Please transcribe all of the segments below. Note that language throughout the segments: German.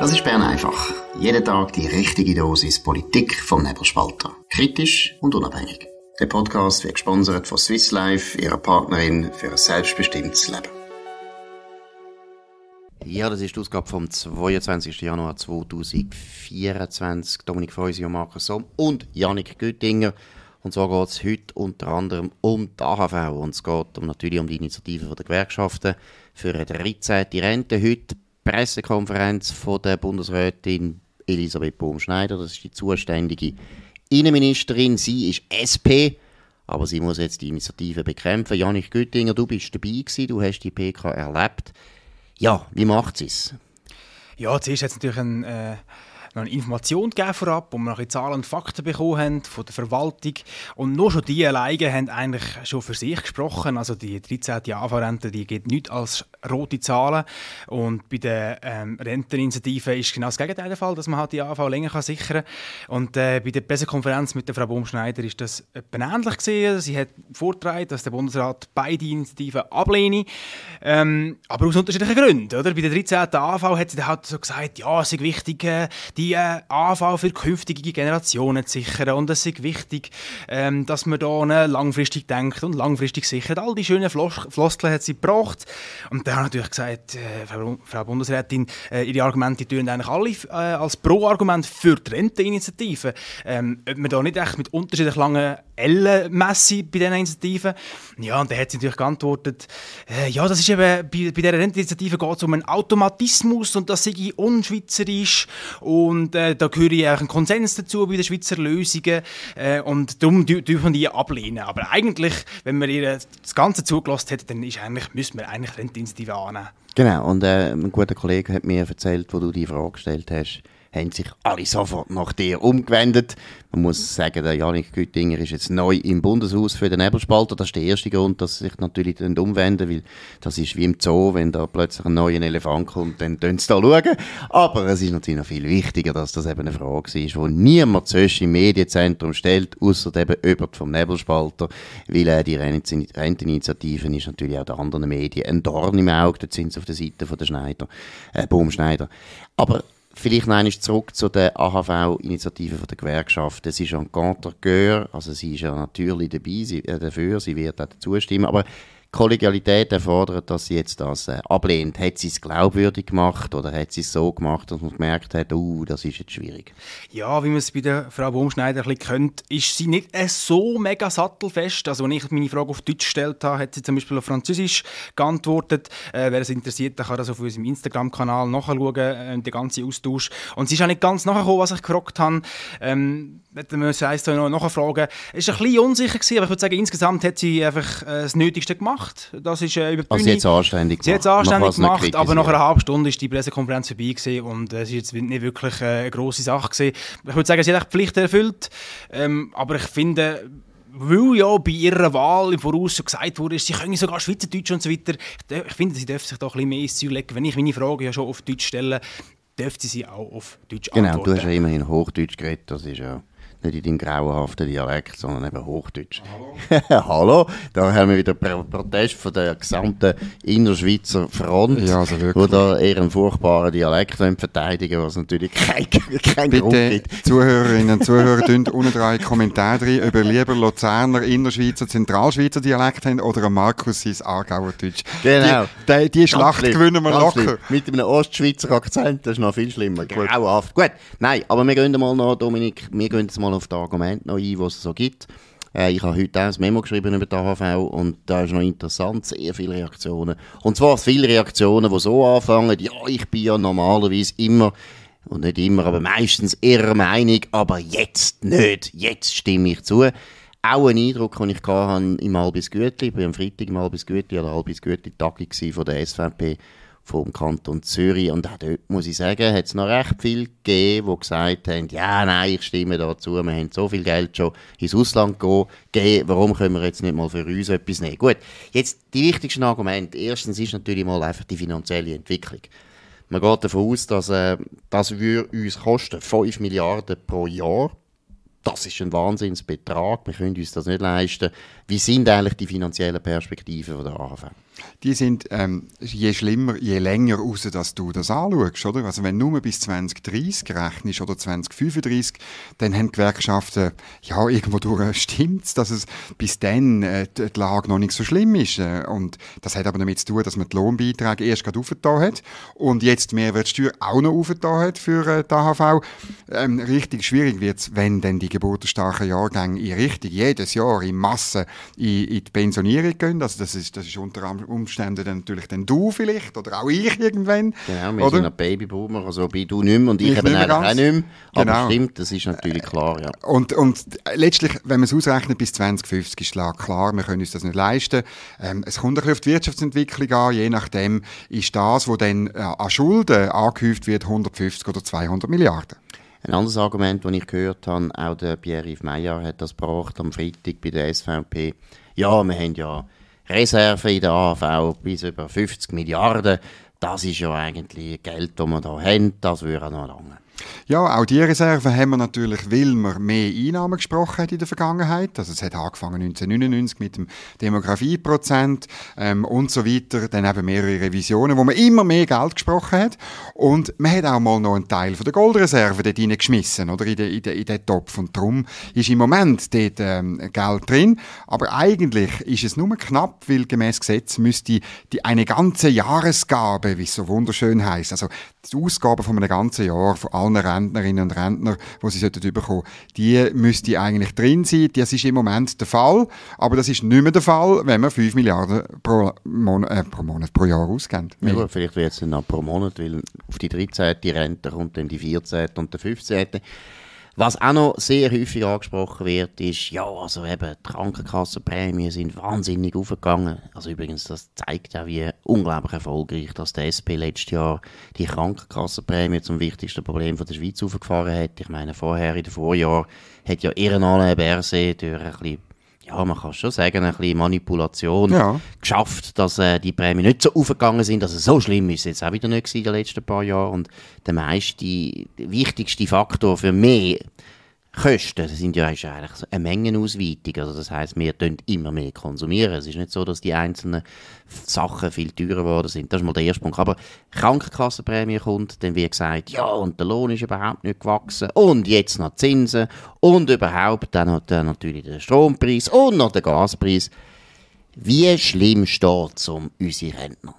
Das ist Bern einfach. Jeden Tag die richtige Dosis Politik vom Nebelspalter. Kritisch und unabhängig. Der Podcast wird gesponsert von Swiss Life, ihrer Partnerin für ein selbstbestimmtes Leben. Ja, das ist die Ausgabe vom 22. Januar 2024. Dominik Freusi und Markus Somm und Janik Göttinger. Und zwar geht es heute unter anderem um die AHV und es geht natürlich um die Initiative der Gewerkschaften für eine 13. Rente heute. Pressekonferenz von der Bundesrätin Elisabeth Bohm-Schneider. Das ist die zuständige Innenministerin. Sie ist SP, aber sie muss jetzt die Initiative bekämpfen. Janik Göttinger, du bist dabei gewesen, du hast die PK erlebt. Ja, wie macht sie es? Ja, sie ist jetzt natürlich ein... Äh dann haben Informationen gegeben vorab, wo wir noch Zahlen und Fakten bekommen haben von der Verwaltung. Und nur schon die alleine haben eigentlich schon für sich gesprochen. Also die 13. AV-Rente, die geht nicht als rote Zahlen. Und bei den ähm, Renteninitiativen ist genau das Gegenteil der Fall, dass man halt die AV länger kann sichern kann. Und äh, bei der Pressekonferenz mit der Frau Baumschneider ist das etwas ähnlich gesehen. Sie hat vorgetragen, dass der Bundesrat beide Initiativen ablehne, ähm, aber aus unterschiedlichen Gründen. Oder? Bei der 13. AV hat sie halt so gesagt, ja, es ist wichtig, äh, die äh, Anfall für künftige Generationen zu sichern. Und es ist wichtig, ähm, dass man da ne, langfristig denkt und langfristig sichert. All die schönen Flos Floskeln hat sie gebracht. Und dann hat natürlich gesagt, äh, Frau, Bundesrätin, äh, ihre Argumente tun eigentlich alle äh, als Pro-Argument für die Renteninitiative. Ähm, ob man da nicht echt mit unterschiedlich langen Ellen messen bei diesen Initiativen? Ja, und dann hat sie natürlich geantwortet, äh, ja, das ist eben, bei, bei dieser Renteninitiative geht es um einen Automatismus und das sei unschweizerisch und und äh, da gehöre ich auch einen Konsens dazu bei den Schweizer Lösungen. Äh, und darum dürfen die ablehnen. Aber eigentlich, wenn man ihr das Ganze zugelassen hätte, dann ist eigentlich, müsste man eigentlich Renteninitiative annehmen. Genau, und äh, ein guter Kollege hat mir erzählt, wo du die Frage gestellt hast, haben sich alle sofort nach dir umgewendet. Man muss sagen, der Janik Güttinger ist jetzt neu im Bundeshaus für den Nebelspalter. Das ist der erste Grund, dass sie sich natürlich umwenden, weil das ist wie im Zoo, wenn da plötzlich ein neuer Elefant kommt, dann schauen sie da. Schauen. Aber es ist natürlich noch viel wichtiger, dass das eben eine Frage ist, die niemand zuerst im Medienzentrum stellt, außer eben jemand vom Nebelspalter, weil äh, die Renteninitiative ist natürlich auch der anderen Medien ein Dorn im Auge. Dort sind sie auf der Seite von der Schneider, äh, Baumschneider. Aber vielleicht noch einmal zurück zu der AHV-Initiative der Gewerkschaft. Das ist ein Contre-Cœur, also sie ist ja natürlich dabei, sie, äh, dafür, sie wird auch zustimmen, aber Kollegialität erfordert, dass sie jetzt das äh, ablehnt. Hat sie es glaubwürdig gemacht oder hat sie es so gemacht, dass man gemerkt hat, uh, das ist jetzt schwierig? Ja, wie man es bei der Frau Baumschneider ein bisschen kennt, ist sie nicht äh, so mega sattelfest. Also, wenn ich meine Frage auf Deutsch gestellt habe, hat sie zum Beispiel auf Französisch geantwortet. Äh, wer es interessiert, kann das auf unserem Instagram-Kanal nachschauen, äh, den ganzen Austausch. Und sie ist auch nicht ganz nachgekommen, was ich gefragt habe. Ähm, hätten wir eins noch nachfragen. Es war ein bisschen unsicher, aber ich würde sagen, insgesamt hat sie einfach äh, das Nötigste gemacht. Das ist äh, über die also Bühne. sie hat es anständig sie gemacht, anständig gemacht aber nach einer halben Stunde war die Pressekonferenz vorbei und äh, es war jetzt nicht wirklich äh, eine grosse Sache. Gewesen. Ich würde sagen, sie hat die Pflicht erfüllt, ähm, aber ich finde, weil ja bei ihrer Wahl im Voraus schon gesagt wurde, sie können sogar Schweizerdeutsch und so weiter, ich finde, sie dürfen sich da ein bisschen mehr ins Zeug legen. Wenn ich meine Fragen ja schon auf Deutsch stelle, dürfte sie auch auf Deutsch genau, antworten. Genau, du hast ja immerhin Hochdeutsch geredet, das ist ja nicht in deinem grauenhaften Dialekt, sondern eben Hochdeutsch. Hallo. Hallo. Da haben wir wieder Protest von der gesamten Innerschweizer Front, ja, also wirklich. die da ihren furchtbaren Dialekt verteidigen was natürlich kein, kein Bitte, Grund gibt. Zuhörerinnen und Zuhörer, tun unten drei Kommentare rein, ob ihr lieber Luzerner, Innerschweizer, Zentralschweizer Dialekt habt oder Markus sein Aargauer Genau. Die, die, die Schlacht schlimm. gewinnen wir locker. Schlimm. Mit einem Ostschweizer Akzent, das ist noch viel schlimmer. Genau. Grauenhaft. Gut. Nein, aber wir gehen mal noch, Dominik, wir gehen mal nochmal auf das Argument noch ein, die es so gibt. Äh, ich habe heute auch ein Memo geschrieben über die AHV und da ist noch interessant, sehr viele Reaktionen. Und zwar viele Reaktionen, die so anfangen, ja, ich bin ja normalerweise immer, und nicht immer, aber meistens ihrer Meinung, aber jetzt nicht, jetzt stimme ich zu. Auch ein Eindruck, den ich hatte, im Albis Gütli, ich war am Freitag im Albis Gütli, oder der Albis Gütli-Tagung von der SVP, vom Kanton Zürich. Und auch dort, muss ich sagen, hat es noch recht viel gegeben, die gesagt haben, ja, nein, ich stimme dazu, wir haben so viel Geld schon ins Ausland gegeben, warum können wir jetzt nicht mal für uns etwas nehmen? Gut, jetzt die wichtigsten Argumente. Erstens ist natürlich mal einfach die finanzielle Entwicklung. Man geht davon aus, dass äh, das uns kosten 5 Milliarden pro Jahr das ist ein Wahnsinnsbetrag, wir können uns das nicht leisten. Wie sind eigentlich die finanziellen Perspektiven der AHV? die sind ähm, je schlimmer, je länger raus, dass du das anschaust. Oder? Also wenn nur bis 2030 rechnest oder 2035, dann haben die Gewerkschaften, ja, irgendwo äh, stimmt es, dass es bis dann äh, die, Lage noch nicht so schlimm ist. Äh, und das hat aber damit zu tun, dass man die Lohnbeiträge erst gerade aufgetan hat und jetzt mehr wird Steuer auch noch aufgetan hat für äh, die AHV. Ähm, richtig schwierig wird es, wenn dann die geburtenstarken Jahrgänge in richtig jedes Jahr in Masse in, in die Pensionierung gehen. Also das ist, das ist unter anderem Umständen dann natürlich dann du vielleicht oder auch ich irgendwann. Genau, wir oder? sind ein Babyboomer, also bei du nicht mehr und ich, ich eben auch nicht mehr. Genau. Aber stimmt, das ist natürlich klar, ja. Und, und letztlich, wenn man es ausrechnet, bis 2050 ist klar, wir können uns das nicht leisten. Ähm, es kommt ein bisschen auf die Wirtschaftsentwicklung an, je nachdem ist das, was dann äh, an Schulden angehäuft wird, 150 oder 200 Milliarden. Ein anderes Argument, das ich gehört habe, auch der Pierre-Yves Meyer hat das gebracht am Freitag bei der SVP. Ja, wir haben ja in der AV bis über 50 Milliarden. Das ist ja eigentlich Geld, das wir hier haben, das würde noch lange. Ja, auch die Reserven haben wir natürlich, weil wir mehr Einnahmen gesprochen hat in der Vergangenheit. Also es hat angefangen 1999 mit dem Demografieprozent ähm, und so weiter. Dann eben mehrere Revisionen, wo man immer mehr Geld gesprochen hat. Und man hat auch mal noch einen Teil von der Goldreserve dort geschmissen oder in den, in, den, in den Topf. Und darum ist im Moment dort ähm, Geld drin. Aber eigentlich ist es nur knapp, weil gemäß Gesetz müsste die, eine ganze Jahresgabe, wie es so wunderschön heißt, also die Ausgaben von einem ganzen Jahr von allen Rentnerinnen und Rentnern, die sie sollten bekommen, die müsste eigentlich drin sein. Das ist im Moment der Fall, aber das ist nicht mehr der Fall, wenn man 5 Milliarden pro, Mon äh, pro Monat, pro Jahr ausgeht. Ja, aber vielleicht wird es dann auch pro Monat, weil auf die 13. Rente kommt dann die 14. und die 15. Was auch noch sehr häufig angesprochen wird, ist, ja, also eben, die Krankenkassenprämien sind wahnsinnig aufgegangen. Also übrigens, das zeigt auch, wie unglaublich erfolgreich, dass der SP letztes Jahr die Krankenkassenprämie zum wichtigsten Problem von der Schweiz aufgefahren hat. Ich meine, vorher, in den Vorjahren, hat ja ihren Ehrenanleben RC durch ein bisschen ja, man kann schon sagen, ein bisschen Manipulation ja. geschafft, dass äh, die Prämien nicht so aufgegangen sind. Also so schlimm ist es jetzt auch wieder nicht in den letzten paar Jahren. Und der meiste, wichtigste Faktor für mich Kosten sind ja eigentlich eine Mengenausweitung. Also das heißt, wir konsumieren immer mehr konsumieren. Es ist nicht so, dass die einzelnen Sachen viel teurer geworden sind. Das ist mal der erste Punkt. Aber Krankenkassenprämie kommt, dann wird gesagt, ja, und der Lohn ist überhaupt nicht gewachsen. Und jetzt noch Zinsen. Und überhaupt dann noch der, natürlich der Strompreis und noch den Gaspreis. Wie schlimm steht es um unsere Rentner?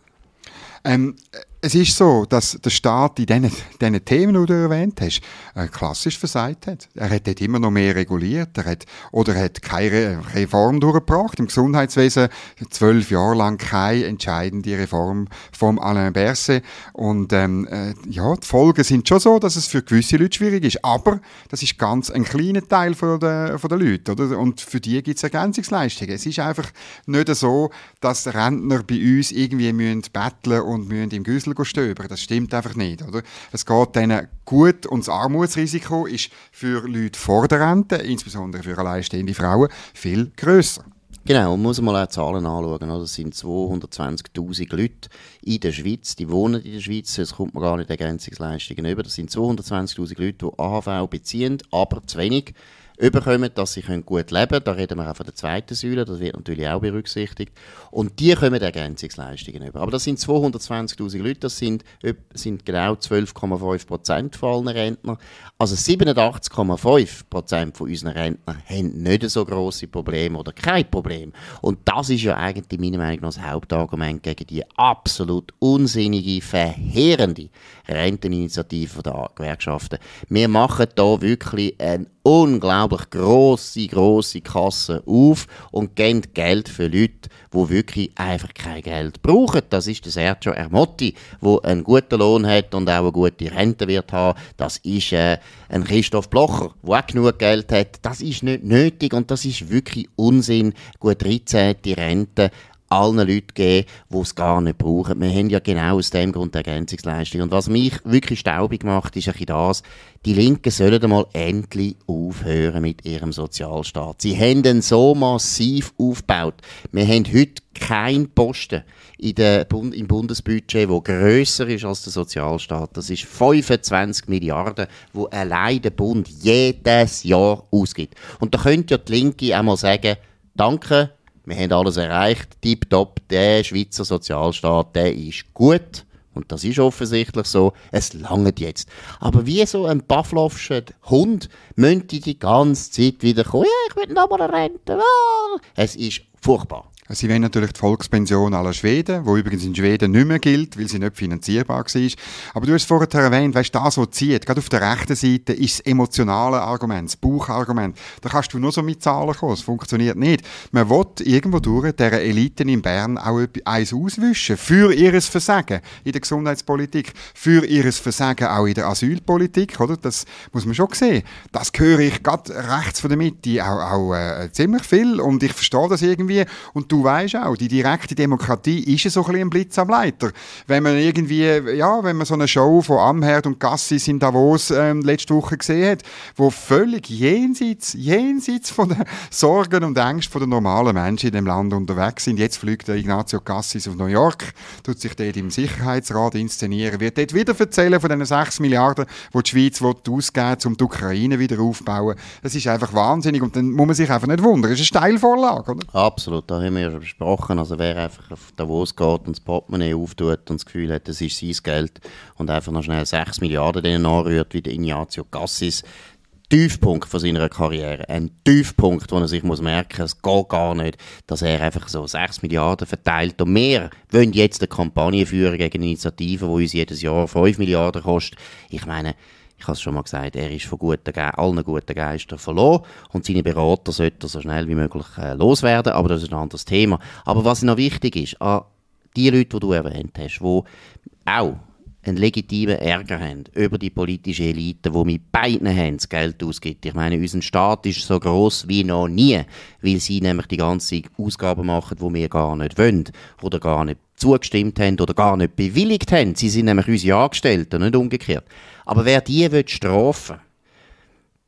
Ähm, es ist so, dass der Staat in diesen, diesen Themen, die du erwähnt hast, äh, klassisch versagt hat. Er hat dort immer noch mehr reguliert er hat, oder hat keine Reform durchgebracht. Im Gesundheitswesen zwölf Jahre lang keine entscheidende Reform vom Alain Berset. Und ähm, äh, ja, die Folgen sind schon so, dass es für gewisse Leute schwierig ist. Aber das ist ganz ein kleiner Teil von der, von der Leute. Oder? Und für die gibt es Ergänzungsleistungen. Es ist einfach nicht so, dass Rentner bei uns irgendwie müssen betteln und müssen im Güssel Titel stöbern. Das stimmt einfach nicht. Oder? Es geht denen gut und das Armutsrisiko ist für Leute vor der Rente, insbesondere für alleinstehende Frauen, viel grösser. Genau, man muss mal auch Zahlen anschauen. Das sind 220.000 Leute in der Schweiz, die wohnen in der Schweiz, sonst kommt man gar nicht Ergänzungsleistungen über. Das sind 220.000 Leute, die AHV beziehen, aber zu wenig überkommen, dass sie gut leben können. Da reden wir auch von der zweiten Säule, das wird natürlich auch berücksichtigt. Und die kommen Ergänzungsleistungen über. Aber das sind 220'000 Leute, das sind, äh, sind genau 12,5 Prozent von allen Rentnern. Also 87,5 Prozent von unseren Rentnern haben nicht so große Probleme oder kein Problem. Und das ist ja eigentlich meiner Meinung nach das Hauptargument gegen die absolut unsinnige, verheerende Renteninitiative der Gewerkschaften. Wir machen hier wirklich eine unglaublich grosse, grosse Kasse auf und geben Geld für Leute, die wirklich einfach kein Geld brauchen. Das ist der Sergio Ermotti, der einen guten Lohn hat und auch eine gute Rente wird haben. Das ist äh, ein Christoph Blocher, der auch genug Geld hat. Das ist nicht nötig und das ist wirklich Unsinn. Gut 13. Rente allen Leuten geben, die es gar nicht brauchen. Wir haben ja genau aus dem Grund Ergänzungsleistungen. Und was mich wirklich staubig macht, ist ein bisschen das, die Linken sollen einmal endlich aufhören mit ihrem Sozialstaat. Sie haben den so massiv aufgebaut. Wir haben heute kein Posten in der Bund im Bundesbudget, wo größer ist als der Sozialstaat. Das ist 25 Milliarden, wo allein der Bund jedes Jahr ausgibt. Und da könnte ja die Linke einmal sagen, danke, wir haben alles erreicht, tipptopp, der Schweizer Sozialstaat, der ist gut. Und das ist offensichtlich so, es langt jetzt. Aber wie so ein Pavlovscher Hund müsste die ganze Zeit wieder kommen, ja, ich will nochmal eine Rente. Ah! Es ist furchtbar. Sie wollen natürlich die Volkspension aller Schweden, wo übrigens in Schweden nicht mehr gilt, weil sie nicht finanzierbar war. Aber du hast es vorher erwähnt, weißt, das, was zieht, gerade auf der rechten Seite, ist das emotionale Argument, das Bauchargument. Da kannst du nur so mit Zahlen kommen, das funktioniert nicht. Man will irgendwo durch dieser Eliten in Bern auch eins auswischen, für ihr Versagen in der Gesundheitspolitik, für ihr Versagen auch in der Asylpolitik, oder? Das muss man schon sehen. Das höre ich gerade rechts von der Mitte auch, auch äh, ziemlich viel und ich verstehe das irgendwie und du du weißt auch, die direkte Demokratie ist so ein, Blitz am Leiter. Wenn man irgendwie, ja, wenn man so eine Show von Amherd und Gassis in Davos ähm, letzte Woche gesehen hat, wo völlig jenseits, jenseits von den Sorgen und Ängsten der normalen Menschen in dem Land unterwegs sind. Jetzt fliegt der Ignazio Cassis auf New York, tut sich dort im Sicherheitsrat inszenieren, wird dort wieder erzählen von den 6 Milliarden, die die Schweiz ausgeben will, um die Ukraine wieder aufzubauen. Das ist einfach wahnsinnig und dann muss man sich einfach nicht wundern. Das ist eine Steilvorlage, oder? Absolut, da haben wir vorher besprochen. Also wer einfach auf Davos geht und das Portemonnaie auftut und das Gefühl hat, das ist sein Geld und einfach noch schnell 6 Milliarden denen anrührt, wie der Ignazio Cassis, Tiefpunkt von seiner Karriere, ein Tiefpunkt, wo er sich muss merken muss, es geht gar nicht, dass er einfach so 6 Milliarden verteilt. Und wir wollen jetzt eine Kampagne führen gegen Initiativen, die uns jedes Jahr 5 Milliarden kostet. Ich meine, ich habe es schon mal gesagt, er ist von guten Ge allen guten Geistern verloren und seine Berater sollten so schnell wie möglich äh, loswerden, aber das ist ein anderes Thema. Aber was noch wichtig ist, an ah, die Leute, die du erwähnt hast, die auch einen legitimen Ärger haben über die politische Elite, die mit beiden Händen Geld ausgibt. Ich meine, unser Staat ist so groß wie noch nie, weil sie nämlich die ganzen Ausgaben machen, die wir gar nicht wollen oder gar nicht zugestimmt haben oder gar nicht bewilligt haben. Sie sind nämlich unsere Angestellten, nicht umgekehrt. Aber wer die will strafen will,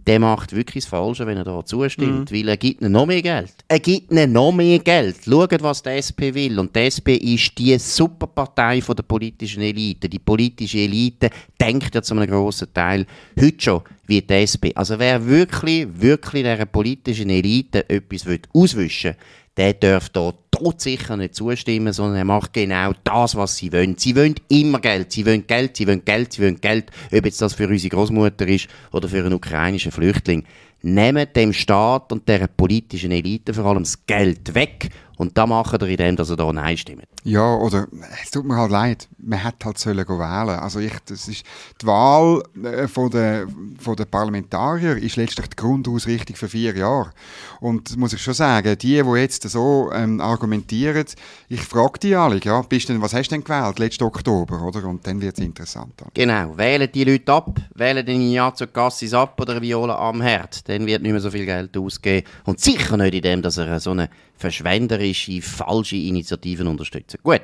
der macht wirklich das Falsche, wenn er da zustimmt, mhm. weil er gibt ihnen noch mehr Geld. Er gibt ihnen noch mehr Geld. Schaut, was die SP will. Und die SP ist die Superpartei von der politischen Elite. Die politische Elite denkt ja zu einem grossen Teil heute schon wie die SP. Also wer wirklich, wirklich dieser politischen Elite etwas auswischen will, der darf da todsicher nicht zustimmen, sondern er macht genau das, was sie wollen. Sie wollen immer Geld, sie wollen Geld, sie wollen Geld, sie wollen Geld, ob jetzt das für unsere Großmutter ist oder für einen ukrainischen Flüchtling. Nehmen dem Staat und der politischen Elite vor allem das Geld weg und das macht er, indem er dass da Nein stimmt. Ja, oder es tut mir halt leid, man hätte halt sollen wählen Also ich, das ist, die Wahl äh, von der, von der Parlamentarier ist letztlich die Grundausrichtung für vier Jahre. Und das muss ich schon sagen, die, die jetzt so ähm, argumentieren, ich frage die alle, ja, bist denn, was hast du denn gewählt letzten Oktober, oder? Und dann wird es interessant. Oder? Genau, wählen die Leute ab, wählen den Ignazio Cassis ab oder Viola am Herd, dann wird nicht mehr so viel Geld ausgegeben. Und sicher nicht in dem, dass er so eine verschwenderische, falsche Initiativen unterstützen. Gut.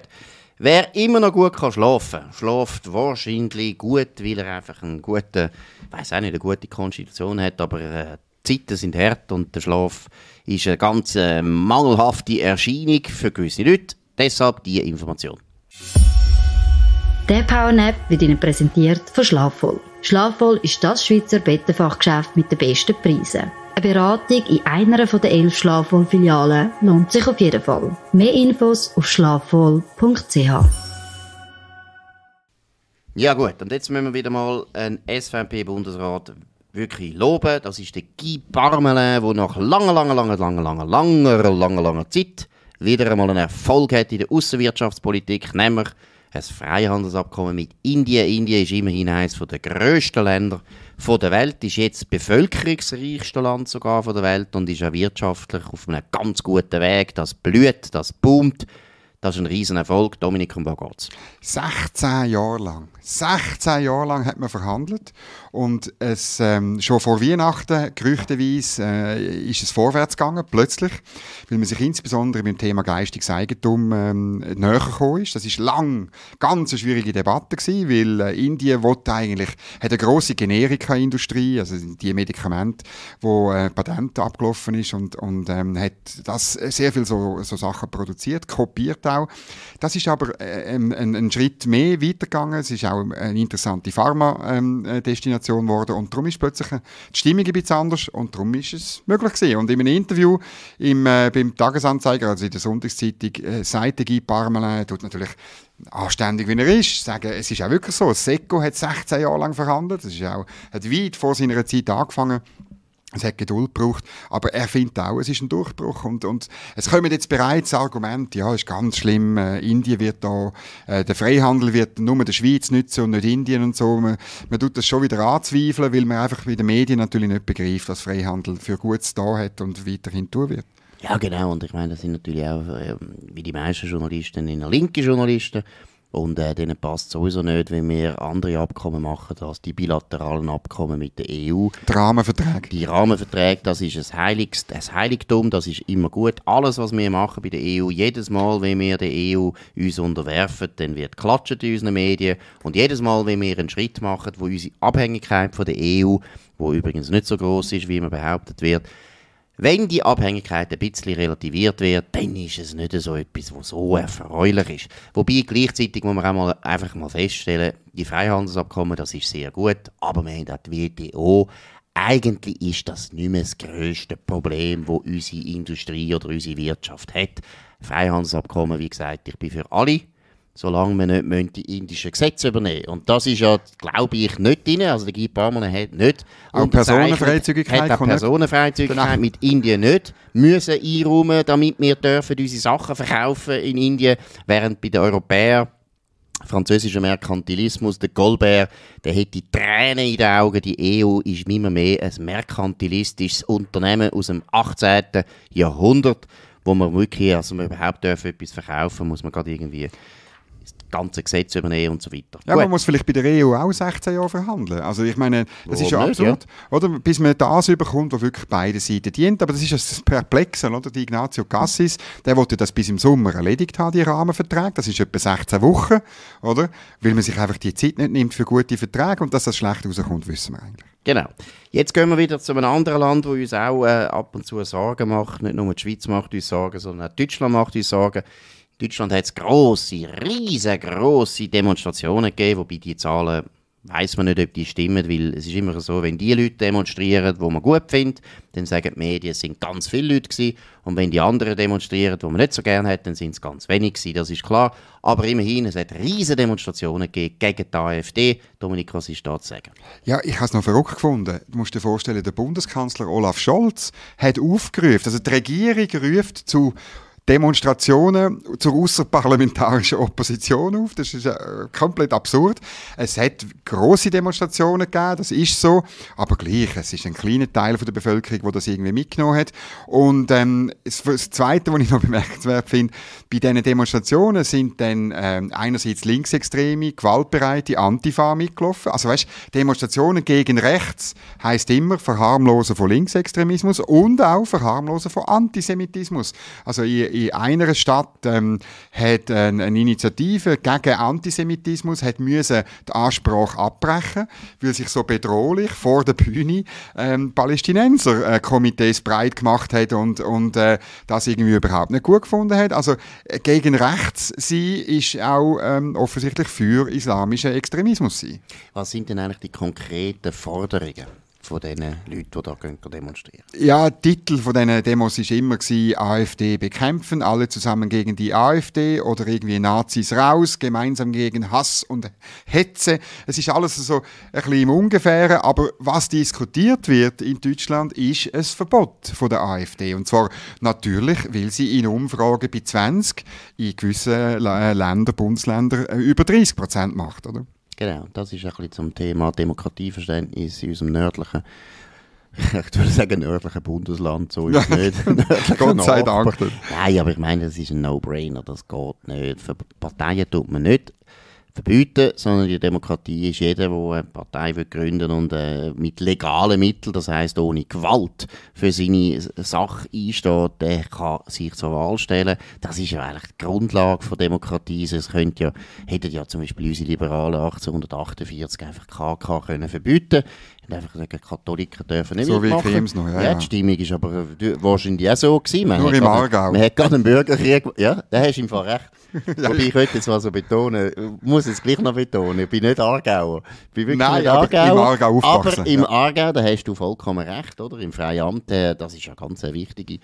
Wer immer noch gut kann schlafen kann, schläft wahrscheinlich gut, weil er einfach einen guten, weiß auch nicht, eine gute Konstitution hat, aber äh, die Zeiten sind hart und der Schlaf ist eine ganz äh, mangelhafte Erscheinung für gewisse Leute. Deshalb diese Information. Der Power Nap wird Ihnen präsentiert von Schlafvoll Schlafwohl ist das Schweizer Bettenfachgeschäft mit den besten Preisen. Eine Beratung in einer der elf Schlafwohl-Filialen lohnt sich auf jeden Fall. Mehr Infos auf schlafwohl.ch. Ja gut, und jetzt müssen wir wieder mal einen SVP-Bundesrat wirklich loben. Das ist der Guy Parmelin, der nach langer, langer, langer, langer, langer, langer, langer, langer Zeit wieder einmal einen Erfolg hat in der Außenwirtschaftspolitik, nämlich ein Freihandelsabkommen mit Indien. Indien ist immerhin eines der grössten Länder der Welt, ist jetzt das bevölkerungsreichste Land sogar der Welt und ist auch wirtschaftlich auf einem ganz guten Weg. Das blüht, das boomt. Das ist ein Riesenerfolg. Dominik, um was geht's? 16 Jahre lang. 16 Jahre lang hat man verhandelt und es, ähm, schon vor Weihnachten, gerüchteweise, äh, ist es vorwärts gegangen, plötzlich, weil man sich insbesondere beim Thema geistiges Eigentum ähm, näher gekommen ist. Das ist lang, ganz eine schwierige Debatte gewesen, weil äh, Indien wollte eigentlich, hat eine grosse Generika-Industrie, also die Medikamente, wo äh, Patent abgelaufen ist und, und ähm, hat das sehr viel so, so Sachen produziert, kopiert auch. Das ist aber äh, ein, ein, Schritt mehr weitergegangen. Es ist auch eine interessante Pharma-Destination ähm, äh, geworden und darum ist plötzlich äh, die Stimmung ein bisschen anders und darum ist es möglich gewesen. Und in einem Interview im, äh, beim Tagesanzeiger, also in der Sonntagszeitung, äh, sagte Guy Parmelin, tut natürlich anständig wie er ist, sagen, es ist auch wirklich so. Seco hat 16 Jahre lang verhandelt, es ist auch, hat weit vor seiner Zeit angefangen es hat Geduld gebraucht, aber er findet auch, es ist ein Durchbruch und, und es kommen jetzt bereits Argumente, ja, ist ganz schlimm, äh, Indien wird da, äh, der Freihandel wird nur der Schweiz nützen und nicht Indien und so. Man, man tut das schon wieder anzweifeln, weil man einfach bei den Medien natürlich nicht begreift, was Freihandel für Gutes da hat und weiterhin tun wird. Ja, genau. Und ich meine, das sind natürlich auch, ähm, wie die meisten Journalisten, in der Journalisten, und äh, denen passt sowieso nicht, wenn wir andere Abkommen machen als die bilateralen Abkommen mit der EU. Die Rahmenverträge. Die Rahmenverträge, das ist ein, Heiligst, ein Heiligtum, das ist immer gut. Alles, was wir machen bei der EU, jedes Mal, wenn wir der EU uns unterwerfen, dann wird klatscht in unseren Medien. Und jedes Mal, wenn wir einen Schritt machen, wo unsere Abhängigkeit von der EU, wo übrigens nicht so groß ist, wie man behauptet wird, wenn die Abhängigkeit ein bisschen relativiert wird, dann ist es nicht so etwas, was so erfreulich ist. Wobei gleichzeitig muss man auch mal, einfach mal feststellen, die Freihandelsabkommen, das ist sehr gut, aber wir haben auch die WTO, eigentlich ist das nicht mehr das grösste Problem, das unsere Industrie oder unsere Wirtschaft hat. Freihandelsabkommen, wie gesagt, ich bin für alle solange man nicht die indischen Gesetze übernehmen Und das ist ja, glaube ich, nicht drin. Also der Guy Parmelin hat nicht Und Personenfreizügigkeit. Hat Personenfreizügigkeit mit Indien nicht müssen einräumen, damit wir dürfen unsere Sachen verkaufen in Indien, während bei den Europäern französischer Merkantilismus, der Colbert, der hat die Tränen in den Augen. Die EU ist immer mehr ein merkantilistisches Unternehmen aus dem 18. Jahrhundert, wo man wirklich, also man überhaupt dürfen etwas verkaufen, muss man gerade irgendwie ganze Gesetz übernehmen und so weiter. Ja, Gut. man muss vielleicht bei der EU auch 16 Jahre verhandeln. Also ich meine, das Warum ist ja nicht, absurd, ja. oder? Bis man das überkommt, was wirklich beide Seiten dient. Aber das ist das Perplexe, oder? Die Ignazio Cassis, der wollte das bis im Sommer erledigt haben, die Rahmenverträge. Das ist etwa 16 Wochen, oder? Weil man sich einfach die Zeit nicht nimmt für gute Verträge und dass das schlecht rauskommt, wissen wir eigentlich. Genau. Jetzt gehen wir wieder zu einem anderen Land, wo uns auch äh, ab und zu Sorgen macht. Nicht nur die Schweiz macht uns Sorgen, sondern auch Deutschland macht uns Sorgen. Deutschland hat es grosse, riesengroße Demonstrationen gegeben, wobei die Zahlen weiß man nicht, ob die stimmen, weil es ist immer so, wenn die Leute demonstrieren, wo man gut findet, dann sagen die Medien, es sind ganz viele Leute gewesen. und wenn die anderen demonstrieren, wo man nicht so gerne hat, dann sind es ganz wenig gewesen, das ist klar. Aber immerhin, es hat riesige Demonstrationen gegeben gegen die AfD. Dominik, was ist da zu sagen? Ja, ich habe es noch verrückt gefunden. Du musst dir vorstellen, der Bundeskanzler Olaf Scholz hat aufgerufen, also die Regierung ruft zu Demonstrationen zur außerparlamentarischen Opposition auf. Das ist äh, komplett absurd. Es hat große Demonstrationen gegeben, das ist so, aber gleich, es ist ein kleiner Teil der Bevölkerung, der das irgendwie mitgenommen hat. Und ähm, das, Zweite, was ich noch bemerkenswert finde, bei diesen Demonstrationen sind dann äh, einerseits linksextreme, gewaltbereite Antifa mitgelaufen. Also weißt, Demonstrationen gegen rechts heißt immer Verharmlosen von Linksextremismus und auch Verharmlosen von Antisemitismus. Also ihr in einer Stadt ähm, hat eine, eine Initiative gegen Antisemitismus hat müssen die Ansprache abbrechen, weil sich so bedrohlich vor der Bühne ähm, Palästinenser äh, Komitees breit gemacht hat und, und äh, das irgendwie überhaupt nicht gut gefunden hat. Also äh, gegen rechts sie ist auch ähm, offensichtlich für islamischen Extremismus sein. Was sind denn eigentlich die konkreten Forderungen? von den Leuten, die hier demonstrieren. Ja, der Titel von diesen Demos war immer AfD bekämpfen, alle zusammen gegen die AfD oder irgendwie Nazis raus, gemeinsam gegen Hass und Hetze. Es ist alles so ein bisschen im Ungefähren, aber was diskutiert wird in Deutschland, ist ein Verbot von der AfD. Und zwar natürlich, weil sie in Umfragen bei 20 in gewissen Ländern, Bundesländern äh, über 30 Prozent macht, oder? Genau, das ist ein bisschen zum Thema Demokratieverständnis in unserem nördlichen ich würde sagen, nördlichen Bundesland, so ist es nicht. Gott sei Dank. Nein, aber ich meine, das ist ein No-Brainer, das geht nicht. Für Parteien tut man nicht verbieten, sondern die Demokratie ist jeder, der eine Partei will gründen und äh, mit legalen Mitteln, das heißt ohne Gewalt, für seine Sache einsteht, der kann sich zur Wahl stellen. Das ist ja eigentlich die Grundlage von Demokratie. Es könnte ja, hätten ja zum Beispiel unsere Liberalen 1848 einfach KK können verbieten und einfach sagen, Katholiken dürfen nicht so mitmachen. So wie Krims noch, ja, ja. die Stimmung war aber wahrscheinlich auch so. Gewesen. Man Nur im Aargau. Man hat gerade einen Bürgerkrieg. Ja, da hast du im Fall recht. ja, Wobei ich heute jetzt mal so betonen, muss es gleich noch betonen, ich bin nicht Aargauer. Ich bin wirklich Nein, nicht Aargauer, im Aargau aufgewachsen. Aber im ja. Aargau, da hast du vollkommen recht, oder? Im Freiamt, äh, das ist ja ganz eine wichtige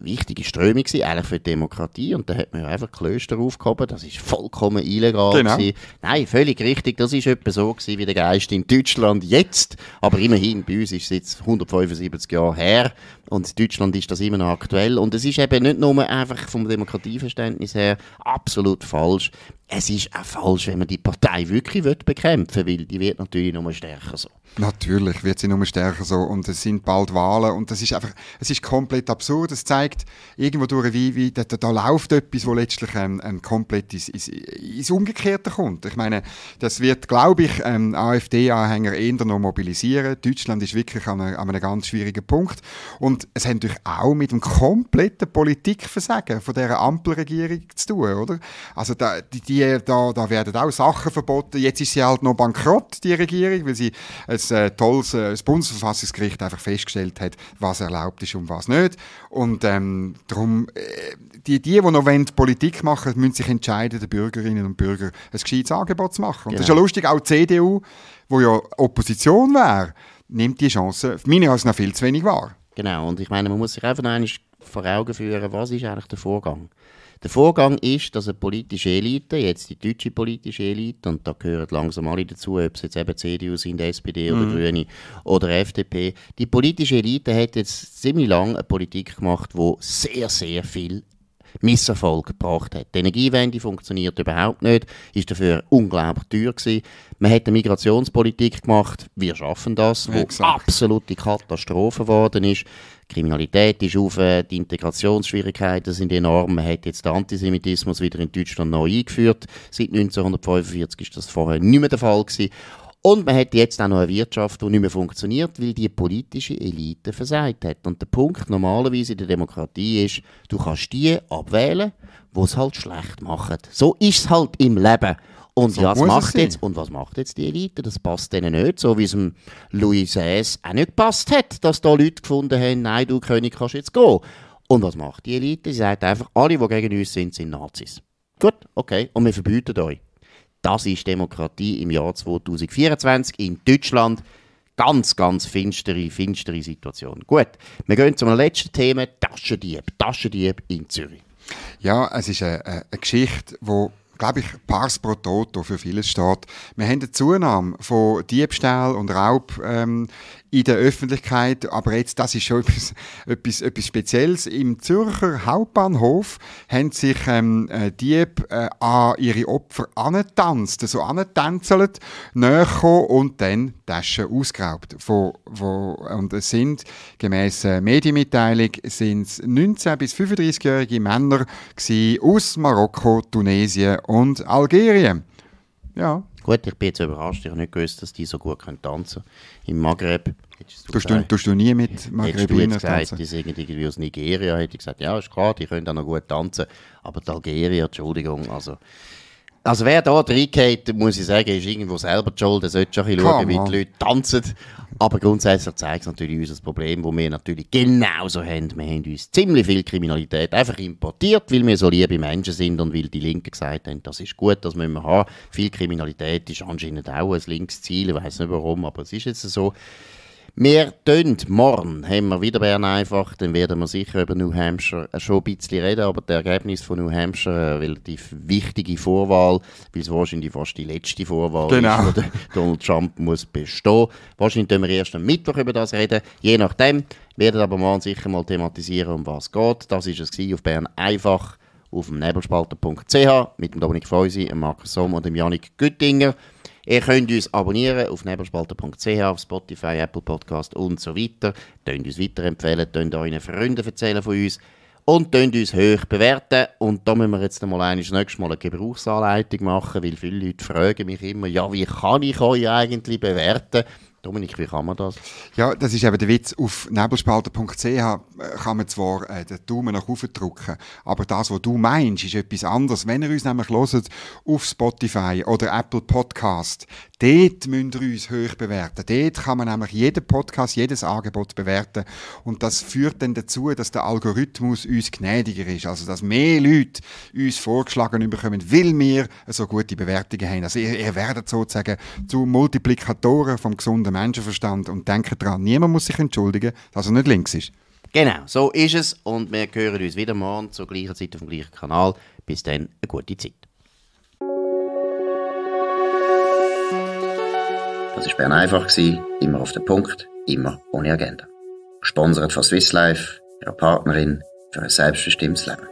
wichtige Strömung gewesen, eigentlich für die Demokratie. Und da hat man ja einfach Klöster aufgehoben. Das ist vollkommen illegal. Genau. Nein, völlig richtig. Das ist etwa so gewesen wie der Geist in Deutschland jetzt. Aber immerhin, bei uns ist es jetzt 175 Jahre her. Und in Deutschland ist das immer noch aktuell. Und es ist eben nicht nur einfach vom Demokratieverständnis her absolut falsch. Es ist auch falsch, wenn man die Partei wirklich bekämpfen will. Die wird natürlich nur stärker so. Natürlich wird sie nur stärker so und es sind bald Wahlen und das ist einfach, es ist komplett absurd. Es zeigt irgendwo durch, wie, wie da, da läuft etwas, wo letztlich ähm, ähm, komplett ins, ins, ins, Umgekehrte kommt. Ich meine, das wird, glaube ich, ähm, AfD-Anhänger eher noch mobilisieren. Deutschland ist wirklich an, eine, an einem ganz schwierigen Punkt und es hat natürlich auch mit dem kompletten Politikversagen von der Ampelregierung zu tun, oder? Also da, die, da, da werden auch Sachen verboten. Jetzt ist sie halt noch bankrott, die Regierung, weil sie äh, ein äh, tolles äh, das Bundesverfassungsgericht einfach festgestellt hat, was erlaubt ist und was nicht. Und ähm, darum, äh, die, die, die noch wollen, Politik machen müssen sich entscheiden, den Bürgerinnen und Bürgern ein gescheites Angebot zu machen. Und genau. das ist ja genau. lustig, auch die CDU, wo ja Opposition wäre, nimmt die Chance, meiner Ansicht noch viel zu wenig wahr. Genau, und ich meine, man muss sich einfach noch vor Augen führen, was ist eigentlich der Vorgang? Der Vorgang ist, dass eine politische Elite, jetzt die deutsche politische Elite, und da gehören langsam alle dazu, ob es jetzt eben CDU sind, SPD oder mhm. Grüne oder FDP, die politische Elite hat jetzt ziemlich lange eine Politik gemacht, wo sehr, sehr viel Misserfolg gebracht hat. Die Energiewende funktioniert überhaupt nicht, ist dafür unglaublich teuer gewesen. Man hat eine Migrationspolitik gemacht, wir schaffen das, ja, wo exakt. absolute Katastrophe geworden ist. Kriminalität ist auf, äh, die Integrationsschwierigkeiten sind enorm. Man hat jetzt den Antisemitismus wieder in Deutschland neu eingeführt. Seit 1945 ist das vorher nicht mehr der Fall gewesen. Und man hat jetzt auch noch eine Wirtschaft, die nicht mehr funktioniert, weil die politische Elite versagt hat. Und der Punkt normalerweise in der Demokratie ist, du kannst die abwählen, die es halt schlecht machen. So ist es halt im Leben. Und so ja, was macht jetzt, und was macht jetzt die Elite? Das passt denen nicht, so wie es dem Louis XVI auch nicht gepasst hat, dass da Leute gefunden haben, nein, du König kannst jetzt gehen. Und was macht die Elite? Sie sagt einfach, alle, die gegen uns sind, sind Nazis. Gut, okay, und wir verbieten euch. Das ist Demokratie im Jahr 2024 in Deutschland. Ganz, ganz finstere, finstere Situation. Gut, wir gehen zum letzten Thema, Taschendieb. Taschendieb in Zürich. Ja, es ist eine, eine Geschichte, die glaube ich, pars pro toto für vieles steht. Wir haben eine Zunahme von Diebstahl und Raub ähm, in der Öffentlichkeit. Aber jetzt, das ist schon etwas, etwas, etwas Spezielles. Im Zürcher Hauptbahnhof haben sich ähm, äh, Diebe äh, an ihre Opfer angetanzt, so angetänzelt, näher und dann Taschen ausgeraubt. Von, von, und es sind, gemäß äh, Medienmitteilung, sind 19- bis 35-jährige Männer aus Marokko, Tunesien und Algerien. Ja, Gut, ich bin jetzt überrascht, ich habe nicht gewusst, dass die so gut tanzen können. Im Maghreb. Du gesagt, tust du nie mit Maghrebinern tanzen? gesagt, die sind irgendwie aus Nigeria, hätte ich gesagt, ja, ist klar, die können auch noch gut tanzen. Aber die Algerier, Entschuldigung, also... Also wer da reingeht, muss ich sagen, ist irgendwo selber die schuld. Er sollte schon ein bisschen schauen, wie die Leute tanzen. Aber grundsätzlich zeigt es natürlich unser Problem, das wir natürlich genauso haben. Wir haben uns ziemlich viel Kriminalität einfach importiert, weil wir so liebe Menschen sind und weil die Linken gesagt haben, das ist gut, das müssen wir haben. Viel Kriminalität ist anscheinend auch ein linkes Ziel, ich weiß nicht warum, aber es ist jetzt so. Wir tun morgen, haben wir wieder Bern einfach, dann werden wir sicher über New Hampshire äh, schon ein bisschen reden, aber das Ergebnis von New Hampshire, eine äh, relativ wichtige Vorwahl, weil es wahrscheinlich fast die letzte Vorwahl genau. ist, wo Donald Trump muss bestehen. Wahrscheinlich tun wir erst am Mittwoch über das reden, je nachdem, werden aber morgen sicher mal thematisieren, um was es geht. Das war es auf Bern einfach auf dem nebelspalter.ch mit dem Dominik Feusi, dem Markus Somm und dem Janik Güttinger. Ihr könnt uns abonnieren auf nebelspalter.ch, auf Spotify, Apple Podcast und so weiter. Könnt uns weiterempfehlen, könnt euren Freunden erzählen von uns und könnt uns hoch bewerten. Und da müssen wir jetzt mal eines nächstes Mal eine Gebrauchsanleitung machen, weil viele Leute fragen mich immer, ja, wie kann ich euch eigentlich bewerten? Dominik, wie kann man das? Ja, das ist eben der Witz. Auf nebelspalter.ch äh, kann man zwar äh, den Daumen nach oben drücken, aber das, was du meinst, ist etwas anderes. Wenn ihr uns nämlich hört auf Spotify oder Apple Podcast, dort müsst ihr uns hoch bewerten. Dort kann man nämlich jeden Podcast, jedes Angebot bewerten und das führt dann dazu, dass der Algorithmus uns gnädiger ist, also dass mehr Leute uns vorgeschlagen bekommen, weil wir so gute Bewertungen haben. Also ihr, ihr werdet sozusagen zu Multiplikatoren vom gesunden gesunden Menschenverstand und denken daran, niemand muss sich entschuldigen, dass er nicht links ist. Genau, so ist es und wir hören uns wieder morgen zur gleichen Zeit auf dem gleichen Kanal. Bis dann, eine gute Zeit. Das war Bern einfach, immer auf den Punkt, immer ohne Agenda. Gesponsert von Swiss Life, ihrer Partnerin für ein selbstbestimmtes Leben.